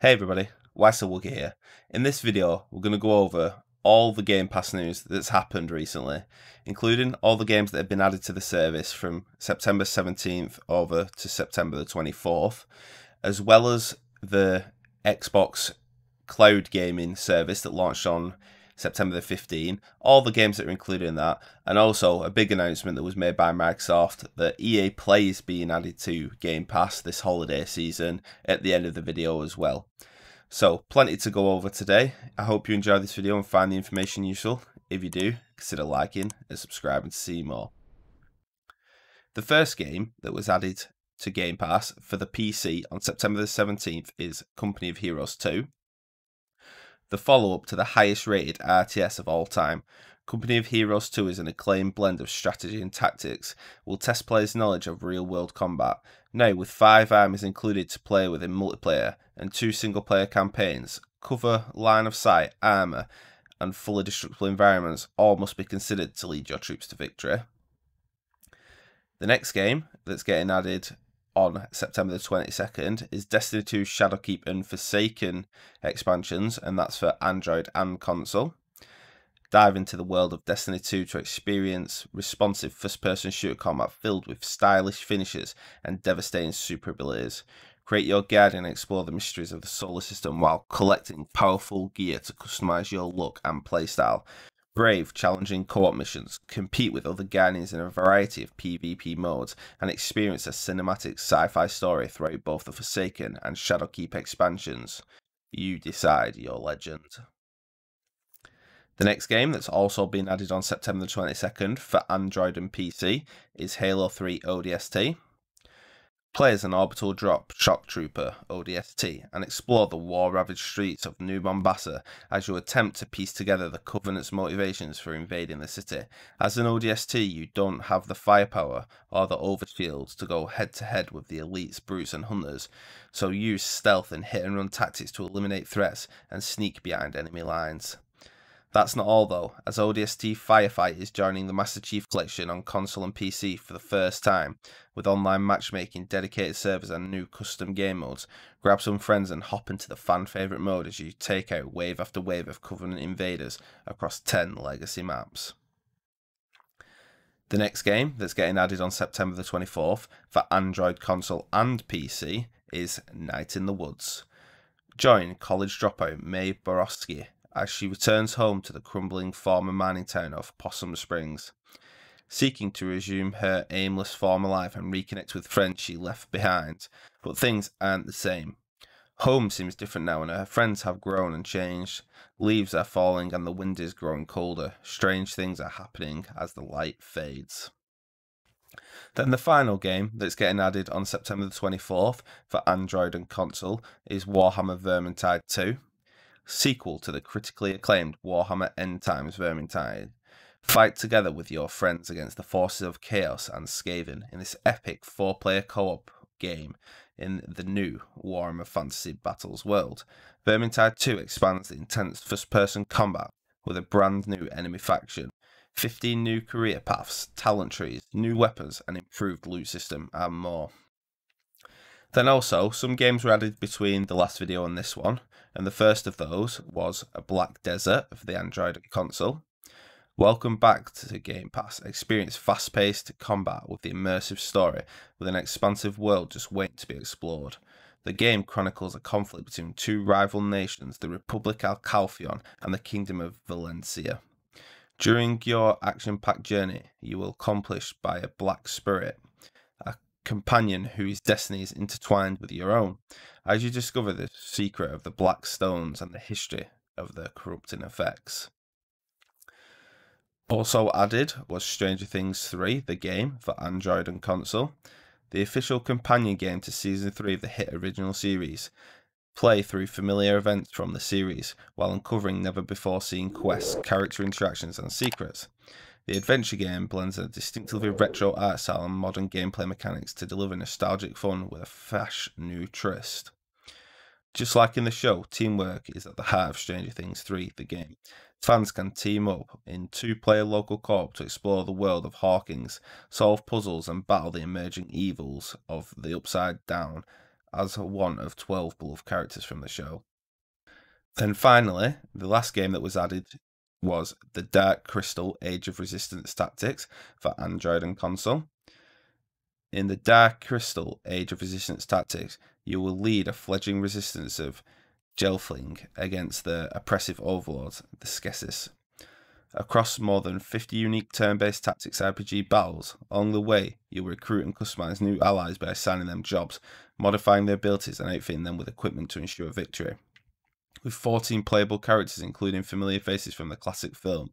Hey everybody, Weissel Woogie here. In this video, we're going to go over all the Game Pass news that's happened recently, including all the games that have been added to the service from September 17th over to September the 24th, as well as the Xbox Cloud Gaming service that launched on September the 15, all the games that are included in that, and also a big announcement that was made by Microsoft that EA Play is being added to Game Pass this holiday season at the end of the video as well. So, plenty to go over today. I hope you enjoyed this video and find the information useful. If you do, consider liking and subscribing to see more. The first game that was added to Game Pass for the PC on September the 17th is Company of Heroes 2 the follow up to the highest rated RTS of all time. Company of Heroes 2 is an acclaimed blend of strategy and tactics, will test players' knowledge of real world combat. Now, with five armies included to play with in multiplayer, and two single player campaigns, cover, line of sight, armour, and fully destructible environments all must be considered to lead your troops to victory. The next game that's getting added on September the 22nd is Destiny 2 Shadowkeep and Forsaken expansions, and that's for Android and console. Dive into the world of Destiny 2 to experience responsive first person shooter combat filled with stylish finishes and devastating super abilities. Create your guardian and explore the mysteries of the solar system while collecting powerful gear to customize your look and playstyle brave challenging co-op missions, compete with other guardians in a variety of PvP modes, and experience a cinematic sci-fi story throughout both the Forsaken and Shadowkeep expansions. You decide your legend. The next game that's also been added on September 22nd for Android and PC is Halo 3 ODST. Play as an orbital drop shock trooper ODST and explore the war-ravaged streets of New Mombasa as you attempt to piece together the Covenant's motivations for invading the city. As an ODST, you don't have the firepower or the overshields to go head-to-head -head with the elites, brutes, and hunters, so use stealth and hit-and-run tactics to eliminate threats and sneak behind enemy lines. That's not all though, as ODST Firefight is joining the Master Chief Collection on console and PC for the first time, with online matchmaking, dedicated servers, and new custom game modes. Grab some friends and hop into the fan favourite mode as you take out wave after wave of Covenant invaders across 10 legacy maps. The next game that's getting added on September the 24th for Android console and PC is Night in the Woods. Join college dropout Mae Borowski as she returns home to the crumbling former mining town of Possum Springs. Seeking to resume her aimless former life and reconnect with friends she left behind, but things aren't the same. Home seems different now, and her friends have grown and changed. Leaves are falling, and the wind is growing colder. Strange things are happening as the light fades. Then the final game that's getting added on September the 24th for Android and console is Warhammer Vermintide 2 sequel to the critically acclaimed Warhammer End Times Vermintide. Fight together with your friends against the forces of Chaos and Skaven in this epic four player co op game in the new Warhammer Fantasy Battles world. Vermintide 2 expands the intense first person combat with a brand new enemy faction. 15 new career paths, talent trees, new weapons, an improved loot system, and more. Then also, some games were added between the last video and this one, and the first of those was a Black Desert for the Android console. Welcome back to Game Pass. Experience fast paced combat with the immersive story, with an expansive world just waiting to be explored. The game chronicles a conflict between two rival nations, the Republic of Calphion and the Kingdom of Valencia. During your action packed journey, you will accomplish by a black spirit companion whose destiny is intertwined with your own. As you discover the secret of the Black Stones and the history of their corrupting effects. Also added was Stranger Things 3, the game for Android and console, the official companion game to Season 3 of the hit original series. Play through familiar events from the series while uncovering never before seen quests, character interactions, and secrets. The adventure game blends a distinctively retro art style and modern gameplay mechanics to deliver nostalgic fun with a fresh new twist. Just like in the show, teamwork is at the heart of Stranger Things 3, the game. Fans can team up in two player local co op to explore the world of Hawkins, solve puzzles, and battle the emerging evils of the Upside Down as one of 12 beloved characters from the show. Then finally, the last game that was added was the Dark Crystal Age of Resistance tactics for Android and console. In the Dark Crystal Age of Resistance tactics, you will lead a fledgling resistance of Gelfling against the oppressive overlords, the Skesis. Across more than 50 unique turn-based tactics RPG battles, along the way, you'll recruit and customize new allies by assigning them jobs, modifying their abilities and outfitting them with equipment to ensure victory with 14 playable characters, including familiar faces from the classic film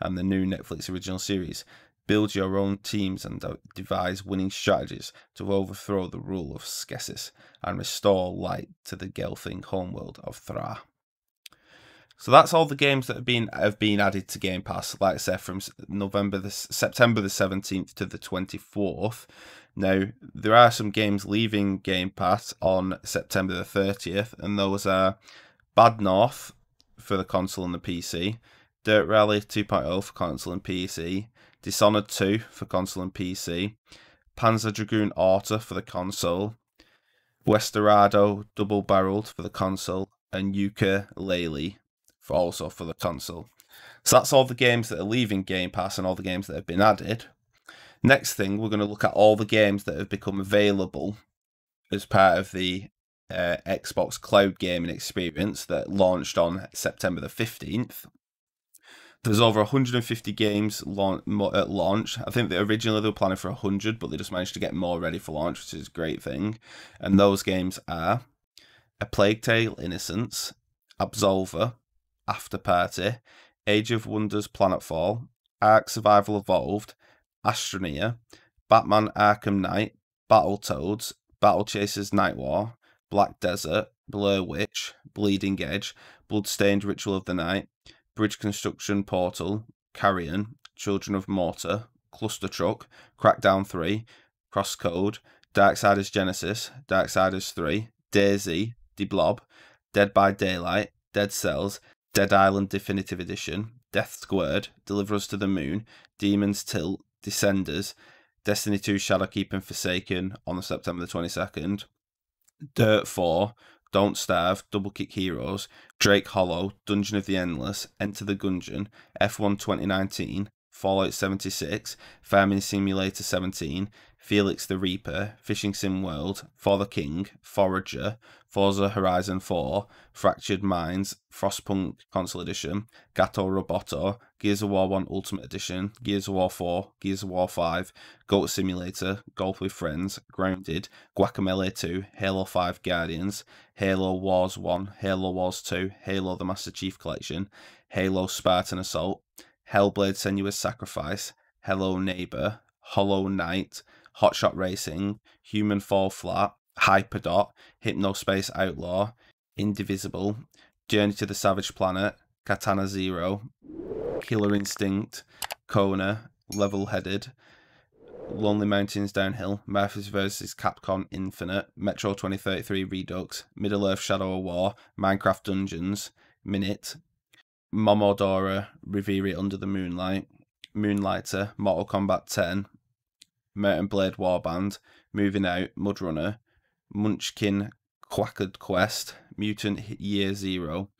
and the new Netflix original series. Build your own teams and devise winning strategies to overthrow the rule of Skessis and restore light to the Gelfing homeworld of Thra. So that's all the games that have been have been added to Game Pass. Like I said, from November the September the seventeenth to the twenty fourth. Now there are some games leaving Game Pass on September the thirtieth, and those are Bad North for the console and the PC, Dirt Rally 2.0 for console and PC, Dishonored 2 for console and PC, Panzer Dragoon Orta for the console, Westerado Double Barreled for the console, and Yuka Lely for also for the console. So that's all the games that are leaving Game Pass and all the games that have been added. Next thing, we're going to look at all the games that have become available as part of the uh, Xbox cloud gaming experience that launched on September the 15th. There's over 150 games launch, at launch. I think originally they were planning for 100, but they just managed to get more ready for launch, which is a great thing. And those games are A Plague Tale Innocence, Absolver, After Party, Age of Wonders Planetfall, Ark Survival Evolved, Astroneer, Batman Arkham Knight, Battletoads, Battle Chasers Night War, Black Desert, Blur Witch, Bleeding Edge, Bloodstained Ritual of the Night, Bridge Construction Portal, Carrion, Children of Mortar, Cluster Truck, Crackdown 3, Crosscode, Darksiders Genesis, Darksiders 3, Daisy, De Blob, Dead by Daylight, Dead Cells, Dead Island Definitive Edition, Death Squared, Deliver Us to the Moon, Demons Tilt, Descenders, Destiny 2 Keep and Forsaken on the September the 22nd, Dirt 4, Don't Starve, Double Kick Heroes, Drake Hollow, Dungeon of the Endless, Enter the Gungeon, F1 2019, Fallout 76, Farming Simulator 17, Felix the Reaper, Fishing Sim World, Father King, Forager, Forza Horizon 4, Fractured Minds, Frostpunk Console Edition, Gato Roboto, Gears of War 1 Ultimate Edition, Gears of War 4, Gears of War 5, Goat Simulator, Golf with Friends, Grounded, Guacamole 2, Halo 5 Guardians, Halo Wars 1, Halo Wars 2, Halo the Master Chief Collection, Halo Spartan Assault, Hellblade a Sacrifice, Hello Neighbor, Hollow Knight, Hotshot Racing, Human Fall Flat, Hyperdot, Hypnospace Outlaw, Indivisible, Journey to the Savage Planet, Katana Zero, Killer Instinct, Kona, Level Headed, Lonely Mountains Downhill, Murphys vs. Capcom Infinite, Metro 2033 Redux, Middle Earth Shadow of War, Minecraft Dungeons, Minute, Momodora, Revere It Under the Moonlight, Moonlighter, Mortal Kombat 10, Merton Blade Warband, Moving Out, Mudrunner, Munchkin Quackered Quest, Mutant Year Zero,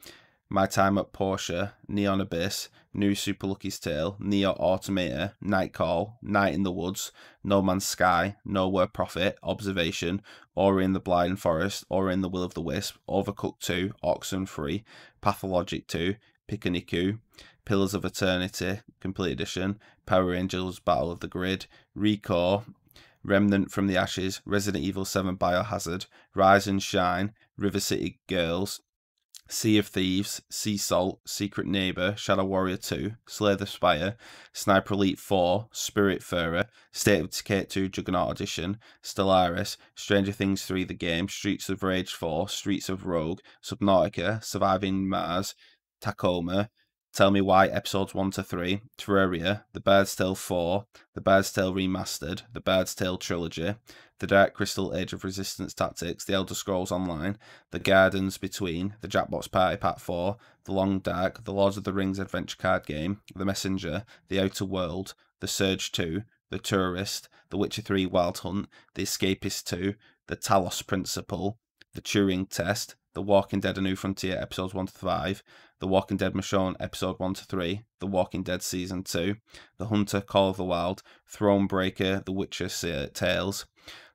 My Time at Porsche, Neon Abyss, New Super Lucky's Tale, Neo Automator, Night Call, Night in the Woods, No Man's Sky, Nowhere Profit, Observation, Ori in the Blind Forest, Ori in the Will of the Wisp, Overcooked 2, Oxen Free, Pathologic 2, Pikaniku, Pillars of Eternity, Complete Edition, Power Rangers Battle of the Grid, Recore, Remnant from the Ashes, Resident Evil 7 Biohazard, Rise and Shine, River City Girls, Sea of Thieves, Sea Salt, Secret Neighbour, Shadow Warrior 2, Slay the Spire, Sniper Elite 4, Spirit Spiritfarer, State of Decay 2 Juggernaut Edition, Stellaris, Stranger Things 3 The Game, Streets of Rage 4, Streets of Rogue, Subnautica, Surviving Mars, Tacoma, Tell Me Why episodes 1 to 3, Terraria, The Bird's Tale 4, The Bird's Tale Remastered, The Bird's Tale Trilogy, The Dark Crystal Age of Resistance Tactics, The Elder Scrolls Online, The Gardens Between, The Jackbox Party Pack 4, The Long Dark, The Lords of the Rings Adventure Card Game, The Messenger, The Outer World, The Surge 2, The Tourist, The Witcher 3 Wild Hunt, The Escapist 2, The Talos Principle, The Turing Test, The Walking Dead A New Frontier episodes 1 to 5, the Walking Dead Michonne episode 1 to 3, The Walking Dead season 2, The Hunter Call of the Wild, Thronebreaker, The Witcher Tales,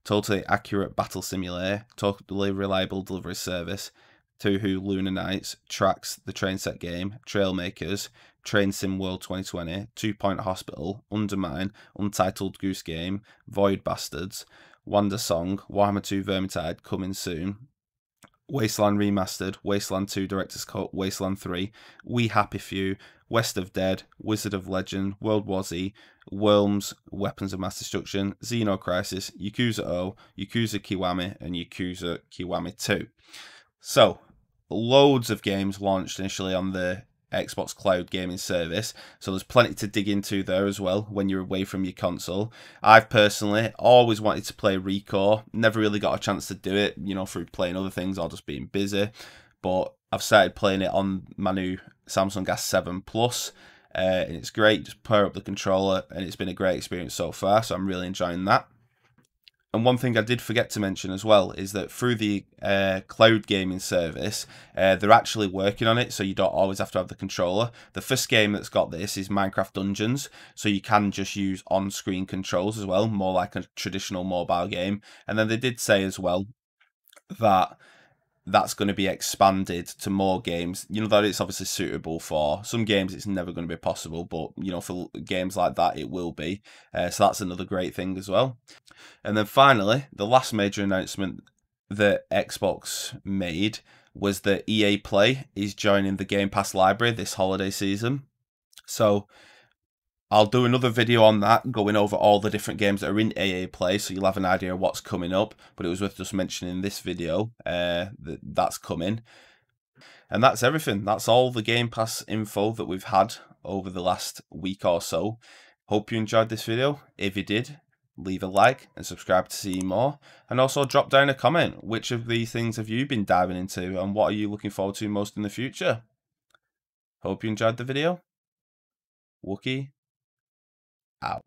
totally accurate battle simulator, totally reliable delivery service, To Who Lunar Nights, Tracks, The Train Set Game, Trailmakers, Train Sim World 2020, Two Point Hospital, Undermine, Untitled Goose Game, Void Bastards, Wonder Song, Warhammer 2 Vermintide coming soon, Wasteland Remastered, Wasteland 2 Director's Cut, Wasteland 3, We Happy Few, West of Dead, Wizard of Legend, World War Z, Worms, Weapons of Mass Destruction, Xeno Crisis, Yakuza 0, Yakuza Kiwami, and Yakuza Kiwami 2. So, loads of games launched initially on the Xbox Cloud gaming service. So there's plenty to dig into there as well when you're away from your console. I've personally always wanted to play Recore, never really got a chance to do it, you know, through playing other things or just being busy. But I've started playing it on my new Samsung Gas 7 Plus. Uh, and it's great, just pair up the controller, and it's been a great experience so far. So I'm really enjoying that. And one thing I did forget to mention as well is that through the uh, cloud gaming service, uh, they're actually working on it, so you don't always have to have the controller. The first game that's got this is Minecraft Dungeons, so you can just use on screen controls as well, more like a traditional mobile game. And then they did say as well that that's going to be expanded to more games. You know that it's obviously suitable for some games. It's never going to be possible, but you know for games like that, it will be. Uh, so that's another great thing as well. And then finally, the last major announcement that Xbox made was that EA Play is joining the Game Pass library this holiday season. So I'll do another video on that, going over all the different games that are in AA Play, so you'll have an idea of what's coming up. But it was worth just mentioning this video uh, that that's coming. And that's everything. That's all the Game Pass info that we've had over the last week or so. Hope you enjoyed this video. If you did, leave a like and subscribe to see more. And also drop down a comment. Which of these things have you been diving into and what are you looking forward to most in the future? Hope you enjoyed the video. Wookie out.